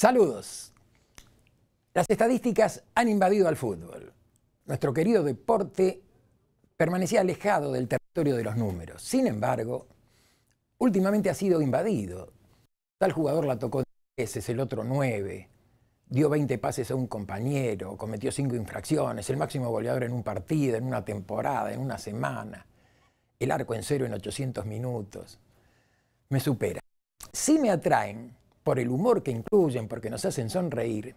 Saludos. Las estadísticas han invadido al fútbol. Nuestro querido deporte permanecía alejado del territorio de los números. Sin embargo, últimamente ha sido invadido. Tal jugador la tocó 10 veces, el otro 9, dio 20 pases a un compañero, cometió 5 infracciones, el máximo goleador en un partido, en una temporada, en una semana, el arco en cero en 800 minutos. Me supera. Sí me atraen por el humor que incluyen, porque nos hacen sonreír,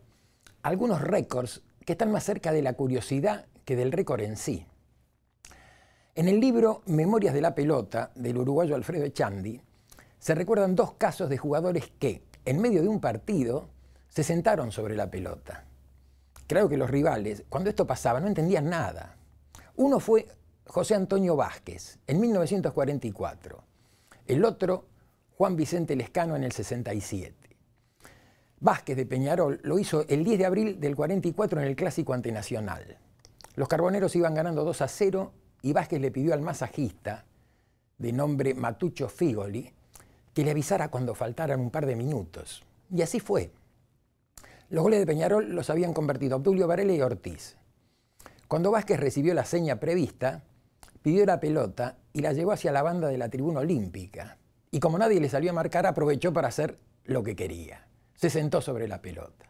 algunos récords que están más cerca de la curiosidad que del récord en sí. En el libro Memorias de la Pelota del uruguayo Alfredo Echandi, se recuerdan dos casos de jugadores que, en medio de un partido, se sentaron sobre la pelota. Creo que los rivales, cuando esto pasaba, no entendían nada. Uno fue José Antonio Vázquez, en 1944. El otro, Juan Vicente Lescano en el 67. Vázquez de Peñarol lo hizo el 10 de abril del 44 en el clásico antenacional. Los carboneros iban ganando 2 a 0 y Vázquez le pidió al masajista, de nombre Matucho Figoli, que le avisara cuando faltaran un par de minutos. Y así fue. Los goles de Peñarol los habían convertido Abdulio Varela y Ortiz. Cuando Vázquez recibió la seña prevista, pidió la pelota y la llevó hacia la banda de la tribuna olímpica. Y como nadie le salió a marcar, aprovechó para hacer lo que quería. Se sentó sobre la pelota.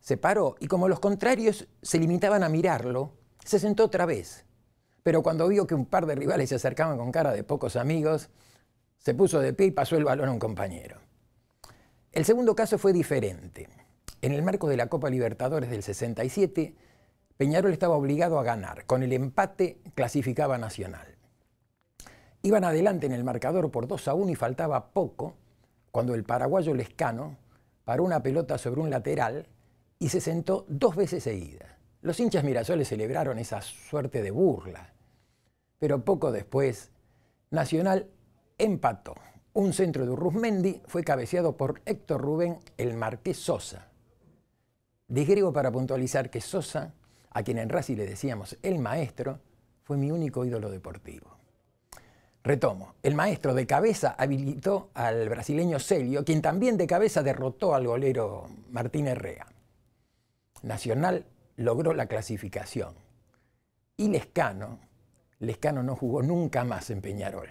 Se paró y como los contrarios se limitaban a mirarlo, se sentó otra vez. Pero cuando vio que un par de rivales se acercaban con cara de pocos amigos, se puso de pie y pasó el balón a un compañero. El segundo caso fue diferente. En el marco de la Copa Libertadores del 67, Peñarol estaba obligado a ganar. Con el empate clasificaba Nacional. Iban adelante en el marcador por 2 a 1 y faltaba poco cuando el paraguayo Lescano paró una pelota sobre un lateral y se sentó dos veces seguida. Los hinchas Mirasoles celebraron esa suerte de burla. Pero poco después, Nacional empató. Un centro de Urruzmendi fue cabeceado por Héctor Rubén el Marqués Sosa. Desgrego para puntualizar que Sosa, a quien en Racing le decíamos el maestro, fue mi único ídolo deportivo. Retomo, el maestro de cabeza habilitó al brasileño Celio, quien también de cabeza derrotó al golero Martín Herrea. Nacional logró la clasificación. Y Lescano, Lescano no jugó nunca más en Peñarol.